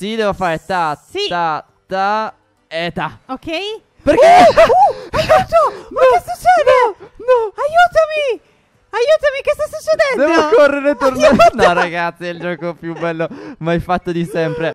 Sì, devo fare ta, sì. ta, ta e ta. Ok. Perché? Uh, uh, aiuto! Ma no, che succede? No, no, Aiutami! Aiutami, che sta succedendo? Devo correre e tornare. No, ragazzi, è il gioco più bello mai fatto di sempre.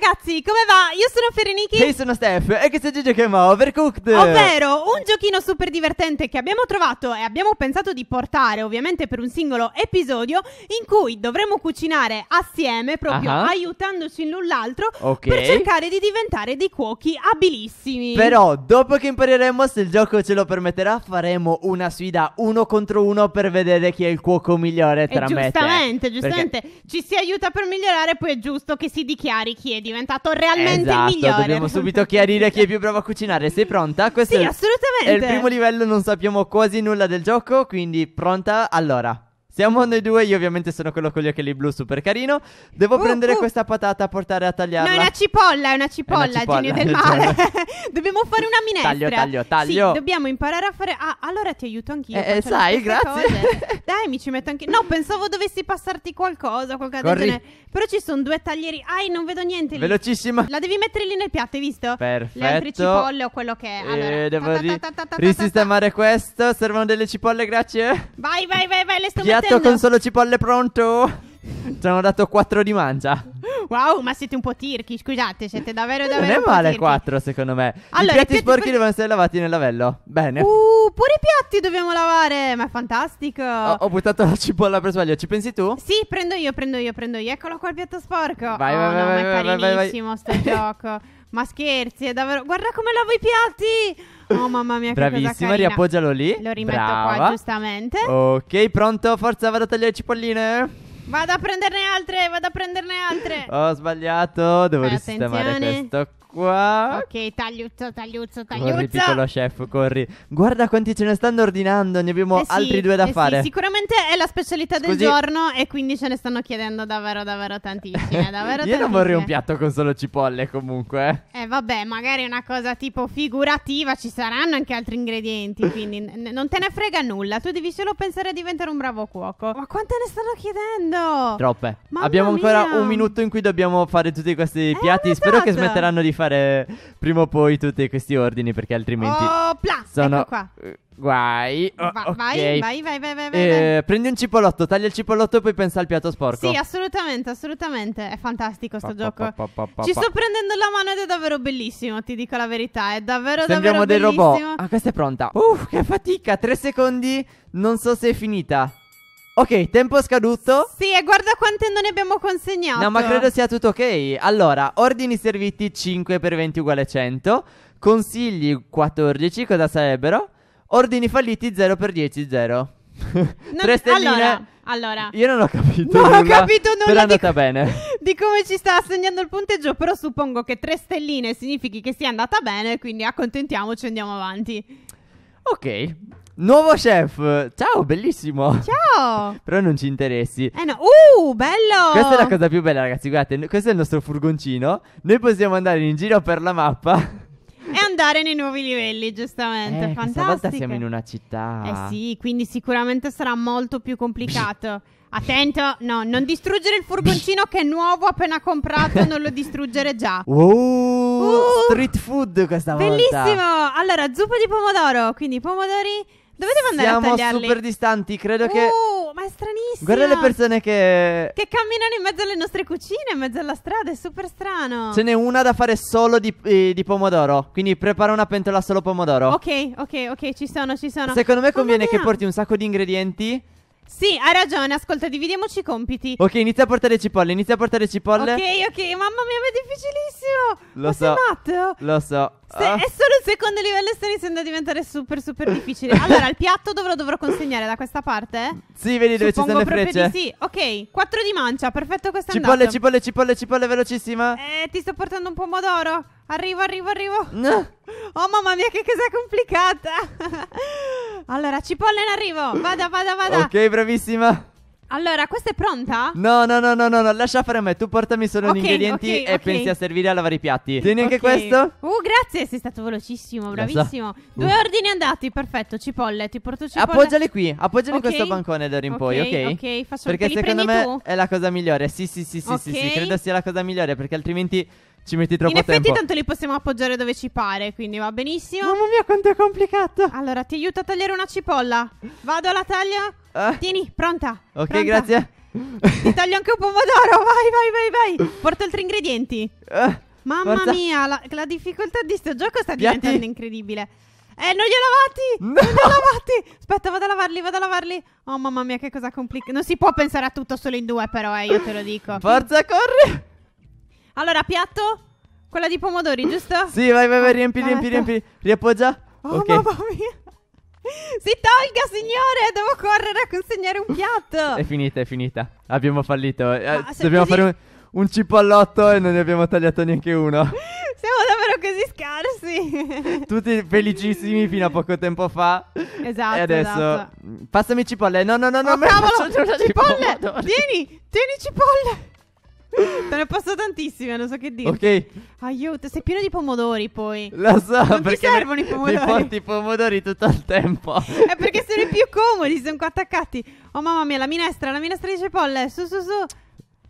ragazzi, come va? Io sono Ferenichi. E io sono Steph. E questo è Gigi che ma Overcooked. Ovvero, un giochino super divertente che abbiamo trovato e abbiamo pensato di portare, ovviamente, per un singolo episodio. In cui dovremo cucinare assieme, proprio Ah. aiutandoci l'un l'altro. Ok. Per cercare di diventare dei cuochi abilissimi. Però, dopo che impareremo, se il gioco ce lo permetterà, faremo una sfida uno contro uno per vedere chi è il cuoco migliore E tra me e te. giustamente, giustamente, Perché- ci si aiuta per migliorare, poi è giusto che si dichiari chi è diventato realmente esatto, il migliore. Dobbiamo subito chiarire chi è più bravo a cucinare. Sei pronta? Questo sì, è assolutamente. È il primo livello, non sappiamo quasi nulla del gioco, quindi pronta? Allora. Siamo noi due, io ovviamente sono quello con gli occhiali blu, super carino. Devo uh, prendere uh. questa patata, portare a tagliarla. No, è una cipolla, è una cipolla, è una cipolla genio del mare. Cioè, dobbiamo fare una minestra. Taglio, taglio, taglio. Sì, dobbiamo imparare a fare... Ah, allora ti aiuto anch'io. Eh, eh sai, grazie. Cose. Dai, mi ci metto anche... No, pensavo dovessi passarti qualcosa, qualcosa Corri. del genere. Però ci sono due taglieri. Ai, non vedo niente lì. Velocissima. La devi mettere lì nel piatto, hai visto? Perfetto. Le altre cipolle o quello che è. Eh, allora, devo risistemare questo. Servono delle cipolle, grazie. Vai, vai, vai, vai, le sto mettendo piatto con solo cipolle pronto? Ci hanno dato 4 di mangia. Wow, ma siete un po' tirchi, scusate, siete davvero davvero Non è male 4 secondo me. Allora, I piatti, sporchi per... devono essere lavati nel lavello. Bene. Uh, pure i piatti dobbiamo lavare, ma è fantastico. Ho, ho buttato la cipolla per sbaglio, ci pensi tu? Sì, prendo io, prendo io, prendo io. Eccolo qua il piatto sporco. Vai, oh, vai, no, vai, ma vai, è carinissimo vai, vai. sto gioco. Ma scherzi, è davvero. Guarda come lavo i piatti! Oh, mamma mia, che Bravissima, riappoggialo lì. Lo rimetto Brava. qua, giustamente. Ok, pronto, forza, vado a tagliare le cipolline. Vado a prenderne altre, vado a prenderne altre. Ho sbagliato, devo eh, risistemare attenzione. questo qua. Ok, tagliuzzo, tagliuzzo, tagliuzzo. Corri, piccolo chef, corri. Guarda quanti ce ne stanno ordinando, ne abbiamo eh sì, altri due da eh fare. Sì, sicuramente è la specialità Scusi. del giorno e quindi ce ne stanno chiedendo davvero, davvero tantissime. Davvero Io tantissime. non vorrei un piatto con solo cipolle comunque. Eh. eh vabbè, magari una cosa tipo figurativa, ci saranno anche altri ingredienti, quindi n- non te ne frega nulla. Tu devi solo pensare a diventare un bravo cuoco. Ma quante ne stanno chiedendo? Troppe. Mamma abbiamo mia. ancora un minuto in cui dobbiamo fare tutti questi eh, piatti. Esatto. Spero che esatto. smetteranno di fare fare prima o poi tutti questi ordini perché altrimenti oh, pla, ecco sono ecco qua. Eh, guai. Oh, Va, okay. Vai, vai, vai, vai, eh, vai, Prendi un cipolotto, taglia il cipolotto e poi pensa al piatto sporco. Sì, assolutamente, assolutamente. È fantastico sto pa, gioco. Pa, pa, Ci sto prendendo la mano ed è davvero bellissimo, ti dico la verità, è davvero Sembriamo davvero bellissimo. Sembriamo dei robot. Ah, questa è pronta. Uff, che fatica, Tre secondi. Non so se è finita. Ok, tempo scaduto. Sì, e guarda quante non ne abbiamo consegnato. No, ma credo sia tutto ok. Allora, ordini serviti 5 per 20 uguale 100. Consigli 14, cosa sarebbero? Ordini falliti 0 per 10, 0. Tre stelline. Allora, allora. Io non ho capito non nulla. ho capito nulla. Però è andata co- bene. Di come ci sta assegnando il punteggio, però suppongo che tre stelline significhi che sia andata bene, quindi accontentiamoci e andiamo avanti. Ok, Nuovo chef, ciao, bellissimo. Ciao. Però non ci interessi. Eh no, uh, bello. Questa è la cosa più bella, ragazzi. Guardate, questo è il nostro furgoncino. Noi possiamo andare in giro per la mappa e andare nei nuovi livelli, giustamente. Eh, Fantastico. Questa volta siamo in una città. Eh sì, quindi sicuramente sarà molto più complicato. Attento, no, non distruggere il furgoncino che è nuovo appena comprato, non lo distruggere già. Wow, uh, street food questa bellissimo. volta. Bellissimo! Allora, zuppa di pomodoro, quindi pomodori dove devo andare Siamo a tagliarli? super distanti, credo uh, che... ma è stranissimo. Guarda le persone che... Che camminano in mezzo alle nostre cucine, in mezzo alla strada, è super strano. Ce n'è una da fare solo di, eh, di pomodoro, quindi prepara una pentola solo pomodoro. Ok, ok, ok, ci sono, ci sono. Secondo me conviene che porti un sacco di ingredienti sì, hai ragione, ascolta, dividiamoci i compiti. Ok, inizia a portare cipolle, inizia a portare cipolle. Ok, ok, mamma mia, ma è difficilissimo. Lo ma so. Sei matto? Lo so. Se ah. È solo il secondo livello e sto iniziando a diventare super, super difficile. Allora, il piatto dove lo dovrò consegnare? Da questa parte? Sì, vedi dove ci sono le frecce. Di sì, ok, quattro di mancia, perfetto questo cipolle, andato. Cipolle, cipolle, cipolle, cipolle, velocissima. Eh, ti sto portando un pomodoro. Arrivo, arrivo, arrivo. Oh mamma mia, che cosa complicata. allora, cipolla in arrivo. Vada, vada, vada. Ok, bravissima. Allora, questa è pronta? No, no, no, no, no, no, lascia fare a me. Tu portami solo okay, gli ingredienti okay, e okay. pensi a servire a lavare i piatti. Tieni anche questo? Uh, grazie, sei stato velocissimo, bravissimo. So. Uh. Due ordini andati, perfetto. Cipolle, ti porto cipolle. Appoggiali qui, appoggiale in questo bancone d'ora in poi, ok? Ok, faccio Perché secondo me tu? è la cosa migliore. Sì, sì, sì, sì, sì, sì, credo sia la cosa migliore perché altrimenti ci metti troppo tempo. In effetti tempo. tanto li possiamo appoggiare dove ci pare, quindi va benissimo. Mamma mia, quanto è complicato. Allora, ti aiuto a tagliare una cipolla. Vado alla taglia. Uh. Tieni, pronta. Ok, pronta. grazie. Ti taglio anche un pomodoro. Vai, vai, vai, vai. Porto altri ingredienti. Uh, Mamma forza. mia, la, la, difficoltà di sto gioco sta Piatti. diventando incredibile. Eh, non li ho lavati! No. Non li ho lavati! Aspetta, vado a lavarli, vado a lavarli. Oh, mamma mia, che cosa complicata. Non si può pensare a tutto solo in due, però, eh, io te lo dico. Forza, corri! Allora, piatto? Quella di pomodori, giusto? sì, vai, vai, vai, ah, riempi, ah, riempi, ah. riempi. Riappoggia. Oh, okay. mamma mia. Si tolga, signore! Devo correre a consegnare un piatto! è finita, è finita. Abbiamo fallito. Eh, dobbiamo così... fare un, un cipollotto e non ne abbiamo tagliato neanche uno. Siamo davvero così scarsi. Tutti felicissimi fino a poco tempo fa. Esatto. E adesso. Esatto. Passami cipolle. No, no, no, no. Oh, cavolo! Cipolle! Vieni, tieni cipolle! Te ne passo tantissime, non so che dire. Ok. Aiuto, sei pieno di pomodori poi. Lo so, non perché ti servono i pomodori. Mi porti i pomodori tutto il tempo. È perché sono i più comodi, sono qua attaccati. Oh mamma mia, la minestra, la minestra di cipolle, su su su.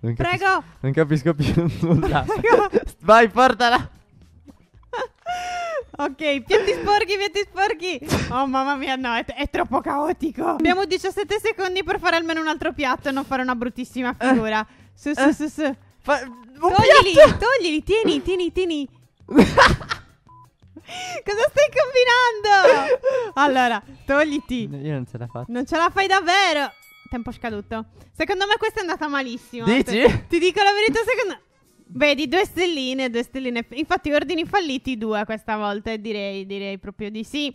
Non Prego. Capisco, non capisco più nulla. Prego. Vai, portala. Ok, piatti sporchi, piatti sporchi. Oh mamma mia, no, è, è, troppo caotico. Abbiamo 17 secondi per fare almeno un altro piatto e non fare una bruttissima figura. Eh. Su, su, eh. su, su. Fa- toglili, toglili, tieni, tieni, tieni. Cosa stai combinando? allora, togliti. Io non ce la faccio. Non ce la fai davvero. Tempo scaduto. Secondo me questa è andata malissimo. Dici? Ti, ti dico la verità, secondo Vedi, due stelline, due stelline. Infatti, ordini falliti due questa volta, direi, direi proprio di sì.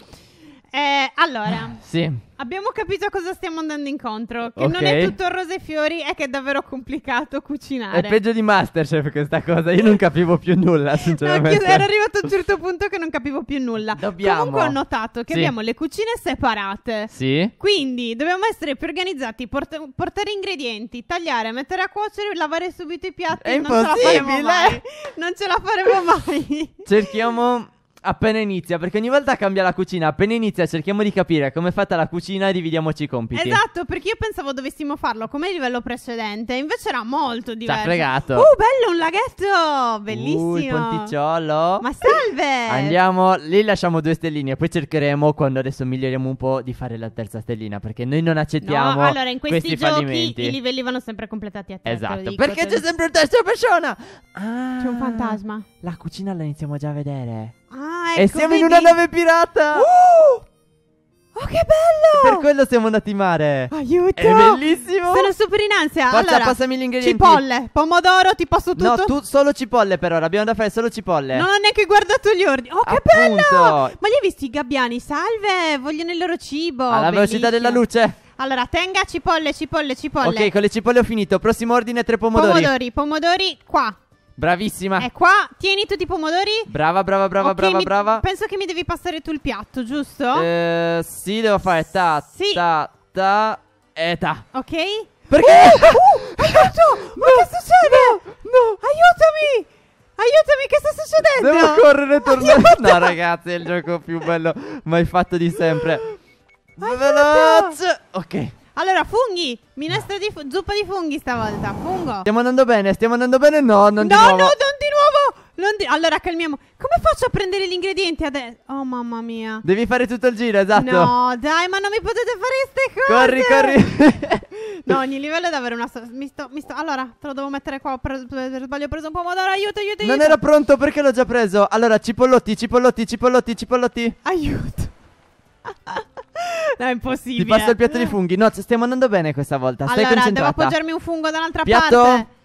Eh, allora, sì. abbiamo capito a cosa stiamo andando incontro. Che okay. non è tutto rose e fiori, è che è davvero complicato cucinare. È peggio di Masterchef questa cosa. Io non capivo più nulla, sinceramente. No, ero arrivato a un certo punto che non capivo più nulla. Dobbiamo. Comunque ho notato che sì. abbiamo le cucine separate. Sì. Quindi dobbiamo essere più organizzati, port- portare ingredienti, tagliare, mettere a cuocere, lavare subito i piatti. È non impossibile. Ce non ce la faremo mai. Cerchiamo appena inizia, perché ogni volta cambia la cucina, appena inizia cerchiamo di capire come è fatta la cucina e dividiamoci i compiti. Esatto, perché io pensavo dovessimo farlo come il livello precedente, invece era molto diverso. Ci ha fregato. Uh, bello un laghetto, bellissimo. Uh, il ponticciolo. Ma salve! Andiamo, lì lasciamo due stelline, poi cercheremo quando adesso miglioriamo un po' di fare la terza stellina, perché noi non accettiamo No, allora in questi, questi giochi fallimenti. i livelli vanno sempre completati a te. Esatto, dico, perché c'è sempre un terza persona. Ah, c'è un ah, fantasma. La cucina la iniziamo già a vedere. Ah, e ecco, siamo vedi? in una nave pirata! Uh! Oh, che bello! Per quello siamo andati in mare. Aiuto! È bellissimo! Sono super in ansia. Forza, allora, passami gli ingredienti. Cipolle, pomodoro, ti passo tutto. No, tu solo cipolle per ora. Abbiamo da fare solo cipolle. Non ho neanche guardato gli ordini. Oh, che Appunto. bello! Ma li hai visti i gabbiani? Salve, vogliono il loro cibo. Alla ah, Bellissimo. velocità della luce. Allora, tenga cipolle, cipolle, cipolle. Ok, con le cipolle ho finito. Prossimo ordine, tre pomodori. Pomodori, pomodori qua. Bravissima. È qua. Tieni tutti i pomodori. Brava, brava, brava, okay, brava, mi... brava. Penso che mi devi passare tu il piatto, giusto? Eh, sì, devo fare ta, sì. ta, ta, e ta. Ok. Perché? Uh, uh, aiuto! no, Ma che succede? No, no. Aiutami! Aiutami, che sta succedendo? Devo correre e tornare. Aiuto. No, ragazzi, è il gioco più bello mai fatto di sempre. Veloce! Ok. Allora, funghi, minestra di funghi, zuppa di funghi stavolta, fungo. Stiamo andando bene, stiamo andando bene, no, non no, di nuovo. No, no, non di nuovo. Non di allora, calmiamo. Come faccio a prendere gli ingredienti adesso? Oh, mamma mia. Devi fare tutto il giro, esatto. No, dai, ma non mi potete fare ste cose. Corri, corri. no, ogni livello è davvero una... So mi sto, mi sto... Allora, te lo devo mettere qua, per, per sbaglio ho preso un pomodoro, aiuto, aiuto, aiuto. Non era pronto perché l'ho già preso. Allora, cipollotti, cipollotti, cipollotti, cipollotti. Aiuto. No, è impossibile. Ti passo il piatto di funghi. No, stiamo andando bene questa volta. Stai allora, concentrata. devo appoggiarmi un fungo da un'altra piatto... parte. Piatto.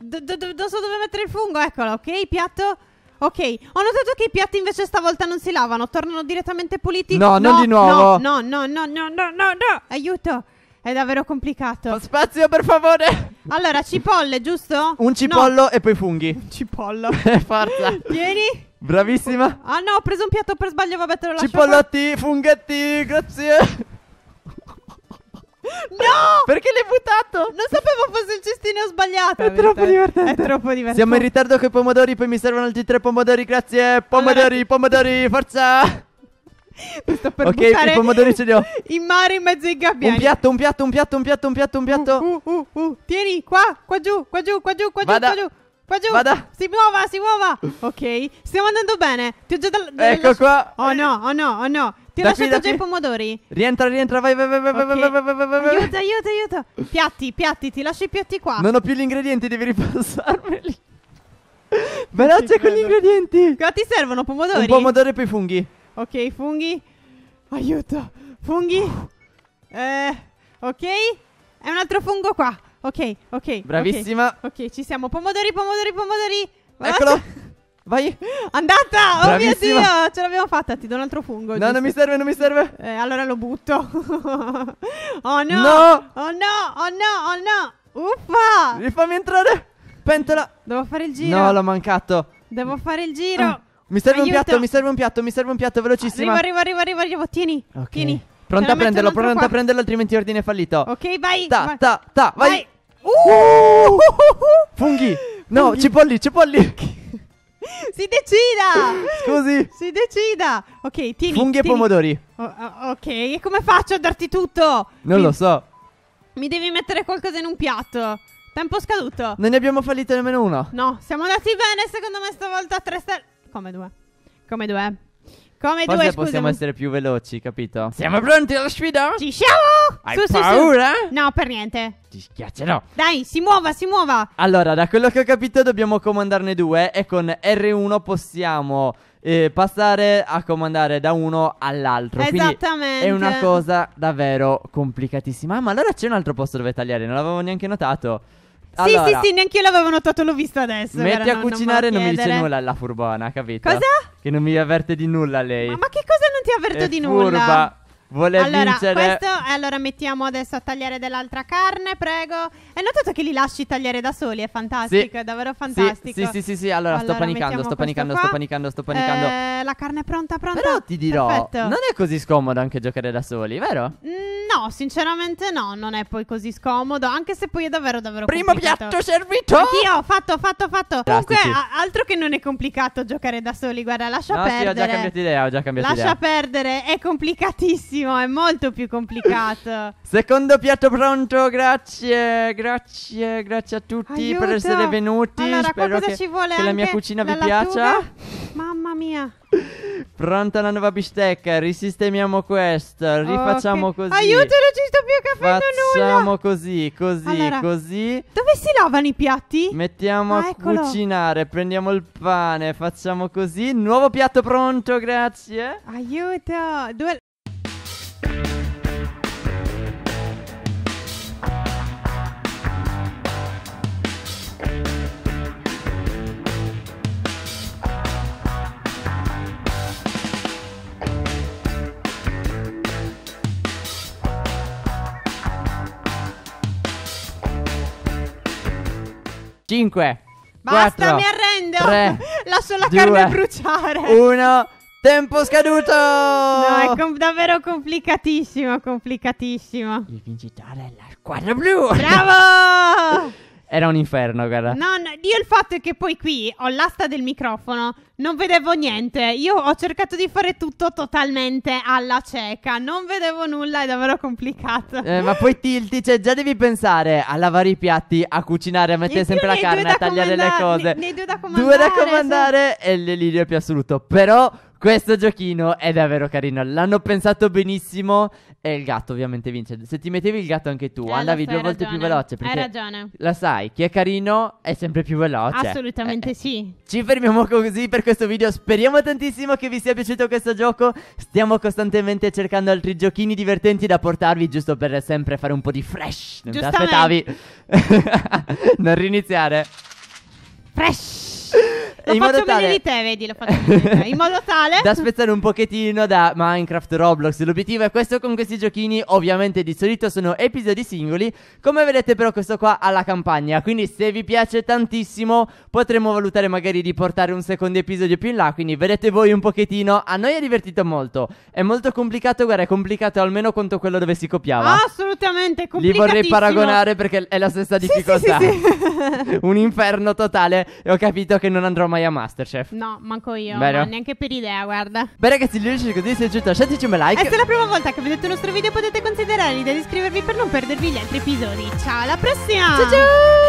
Do, do, so dove mettere il fungo, eccolo, ok? Piatto. Ok, ho notato che i piatti invece stavolta non si lavano, tornano direttamente puliti. No, no non di nuovo. No, no, no, no, no, no, no, no. Aiuto. È davvero complicato. Ho spazio, per favore. Allora, cipolle, giusto? Un cipollo no. e poi funghi. Un cipollo. Forza. Vieni. Bravissima. Ah no, ho preso un piatto per sbaglio, vabbè te lo lascio. Cipollotti, funghetti, grazie. No! Perché l'hai buttato? Non sapevo fosse il cestino sbagliato. È troppo divertente. È troppo divertente. Siamo in ritardo con i pomodori, poi mi servono altri tre pomodori, grazie. Pomodori, allora... pomodori, forza! Mi sto per ok, i pomodori ce li ho. In mare in mezzo ai gabbiani. Un piatto, un piatto, un piatto, un piatto, un piatto, un piatto. Uh, uh, uh, uh. Tieni, qua, qua giù, qua giù, qua giù, qua giù, Vada. qua giù. Qua giù. Vada. Si muova, si muova. Ok. Stiamo andando bene. Ti ho già da, Ecco lasci- qua. Oh no, oh no, oh no. Ti ho qui, lasciato già qui. i pomodori. Rientra, rientra, vai, vai, vai, vai, vai, vai, vai, vai, vai, vai. Aiuto, aiuto, aiuto. Piatti, piatti, ti lascio i piatti qua. Non ho più gli ingredienti, devi ripassarmeli. Veloce con gli ingredienti. Cosa ti servono pomodori? Un pomodoro e poi funghi. ok, funghi. Aiuto. Funghi. Oh. Eh, ok. È un altro fungo qua. Ok, ok. Bravissima. Ok, ok, ci siamo. Pomodori, pomodori, pomodori. Eccolo. Vai. Andata! Oh mio Dio, ce l'abbiamo fatta. Ti do un altro fungo. No, giusto? non mi serve, non mi serve. Eh, allora lo butto. oh no! No! Oh no! Oh no! Oh no! Uffa! Rifammi entrare. Pentola. Devo fare il giro. No, l'ho mancato. Devo fare il giro. Ah. Mi serve Aiuto. un piatto, mi serve un piatto, mi serve un piatto velocissimo. Arrivo, arrivo, arrivo, arrivo. Tieni. Okay. Tieni. Pronta a prenderlo, pronta qua. a prenderlo, altrimenti ordine fallito. Ok, vai. Ta, ta, ta, vai. vai. Uh! Uh! Funghi. No, Funghi. cipolli, cipolli. si decida. Scusi. Si decida. Ok, tieni. Funghi tieni. e pomodori. O ok, e come faccio a darti tutto? Non mi lo so. Mi devi mettere qualcosa in un piatto. Tempo scaduto. Non ne abbiamo fallito nemmeno uno. No, siamo andati bene, secondo me stavolta a tre stelle. Come due. Come due. Come Forse due, possiamo essere più veloci, capito? Siamo pronti alla sfida? Ci siamo! Hai su, paura? Su, su. No, per niente. Ti schiaccerò. Dai, si muova, si muova. Allora, da quello che ho capito dobbiamo comandarne due e con R1 possiamo eh, passare a comandare da uno all'altro. Esattamente. Quindi è una cosa davvero complicatissima. Ah, ma allora c'è un altro posto dove tagliare, non l'avevo neanche notato. Allora, sì, sì, sì, neanche io l'avevo notato, l'ho visto adesso. Metti vera, a cucinare e non, non mi dice nulla la furbona, capito? Cosa? Che non mi avverte di nulla lei. Ma, ma che cosa non ti avverto È di furba. nulla? Vuole allora, vincere. Questo, eh, allora mettiamo adesso a tagliare dell'altra carne, prego. Hai notato che li lasci tagliare da soli? È fantastico, sì. è davvero fantastico. Sì, sì, sì, sì, sì. Allora, allora, sto panicando, sto panicando, sto panicando, sto panicando, eh, la carne è pronta, pronta. Però ti dirò, Perfetto. non è così scomodo anche giocare da soli, vero? Mm, No, sinceramente no, non è poi così scomodo, anche se poi è davvero davvero Primo complicato. piatto servito! Io ho fatto, fatto, fatto. Comunque, a- altro che non è complicato giocare da soli, guarda, lascia no, perdere. Sì, ho già cambiato idea, ho già cambiato lascia idea. Lascia perdere, è complicatissimo, è molto più complicato. Secondo piatto pronto, grazie, grazie, grazie a tutti Aiuto. per essere venuti. Allora, Spero che, che anche... la mia cucina la vi lattuga. piaccia. Mamma mia. Pronta la nuova bistecca, risistemiamo questa, rifacciamo okay. così. Aiuto, non ci sto più a capendo nulla. Facciamo così, così, allora, così. Dove si lavano i piatti? Mettiamo ah, a eccolo. cucinare, prendiamo il pane, facciamo così. Nuovo piatto pronto, grazie. Aiuto. Due... 5. Basta, 4, mi arrendo. 3, Lascio la 2, carne bruciare. 1. Tempo scaduto! No, è com- davvero complicatissimo, complicatissimo. Il vincitore è la squadra blu. Bravo! Era un inferno, guarda. No, io il fatto è che poi qui ho l'asta del microfono, non vedevo niente. Io ho cercato di fare tutto totalmente alla cieca, non vedevo nulla, è davvero complicato. Eh, ma poi Tilti, cioè, già devi pensare a lavare i piatti, a cucinare, a mettere sempre la carne, a tagliare le cose. Ne, ne due da comandare. Due da comandare sì. e l'elirio più assoluto. Però questo giochino è davvero carino. L'hanno pensato benissimo. E il gatto, ovviamente, vince. Se ti mettevi il gatto anche tu, eh, andavi so, due volte ragione. più veloce. Hai ragione. La sai, chi è carino è sempre più veloce. Assolutamente eh, eh, sì. Ci fermiamo così per questo video. Speriamo tantissimo che vi sia piaciuto questo gioco. Stiamo costantemente cercando altri giochini divertenti da portarvi, giusto per sempre fare un po' di fresh. Non ti aspettavi. non riniziare. Fresh lo in modo tale... di te, vedi, lo faccio vedere di te. In modo tale da spezzare un pochettino da Minecraft Roblox. L'obiettivo è questo con questi giochini, ovviamente di solito sono episodi singoli, come vedete però questo qua ha la campagna. Quindi se vi piace tantissimo, potremmo valutare magari di portare un secondo episodio più in là, quindi vedete voi un pochettino. A noi è divertito molto. È molto complicato, guarda, è complicato almeno quanto quello dove si copiava. Assolutamente, complicatissimo. Li vorrei paragonare perché è la stessa difficoltà. Sì, sì, sì, un inferno totale e ho capito che non andrò mai a Masterchef. No, manco io. Vero? Neanche per idea, guarda. Beh, ragazzi, il video così se è piaciuto lasciateci un like. E se è la prima volta che vedete il nostro video potete considerare di iscrivervi per non perdervi gli altri episodi. Ciao, alla prossima! Ciao ciao!